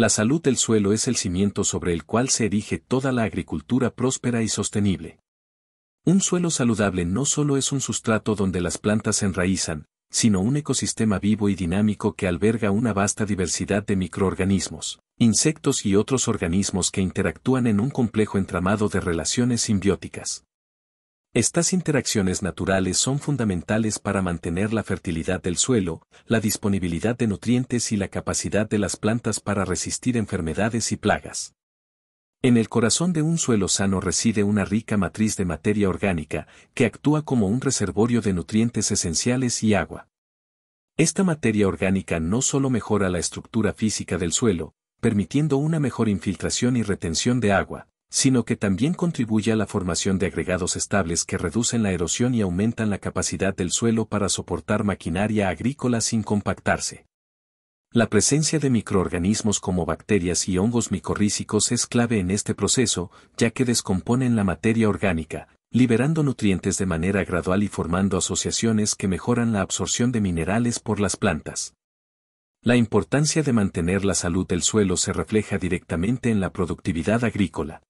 La salud del suelo es el cimiento sobre el cual se erige toda la agricultura próspera y sostenible. Un suelo saludable no solo es un sustrato donde las plantas se enraizan, sino un ecosistema vivo y dinámico que alberga una vasta diversidad de microorganismos, insectos y otros organismos que interactúan en un complejo entramado de relaciones simbióticas. Estas interacciones naturales son fundamentales para mantener la fertilidad del suelo, la disponibilidad de nutrientes y la capacidad de las plantas para resistir enfermedades y plagas. En el corazón de un suelo sano reside una rica matriz de materia orgánica, que actúa como un reservorio de nutrientes esenciales y agua. Esta materia orgánica no solo mejora la estructura física del suelo, permitiendo una mejor infiltración y retención de agua, sino que también contribuye a la formación de agregados estables que reducen la erosión y aumentan la capacidad del suelo para soportar maquinaria agrícola sin compactarse. La presencia de microorganismos como bacterias y hongos micorrícicos es clave en este proceso, ya que descomponen la materia orgánica, liberando nutrientes de manera gradual y formando asociaciones que mejoran la absorción de minerales por las plantas. La importancia de mantener la salud del suelo se refleja directamente en la productividad agrícola.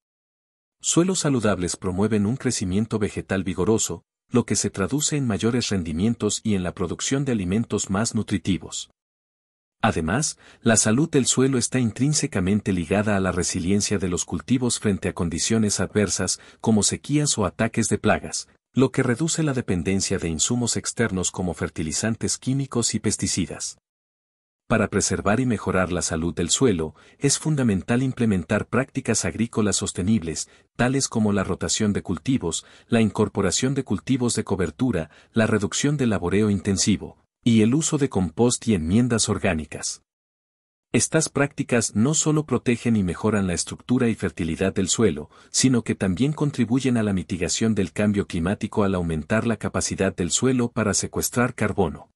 Suelos saludables promueven un crecimiento vegetal vigoroso, lo que se traduce en mayores rendimientos y en la producción de alimentos más nutritivos. Además, la salud del suelo está intrínsecamente ligada a la resiliencia de los cultivos frente a condiciones adversas como sequías o ataques de plagas, lo que reduce la dependencia de insumos externos como fertilizantes químicos y pesticidas. Para preservar y mejorar la salud del suelo, es fundamental implementar prácticas agrícolas sostenibles, tales como la rotación de cultivos, la incorporación de cultivos de cobertura, la reducción del laboreo intensivo, y el uso de compost y enmiendas orgánicas. Estas prácticas no solo protegen y mejoran la estructura y fertilidad del suelo, sino que también contribuyen a la mitigación del cambio climático al aumentar la capacidad del suelo para secuestrar carbono.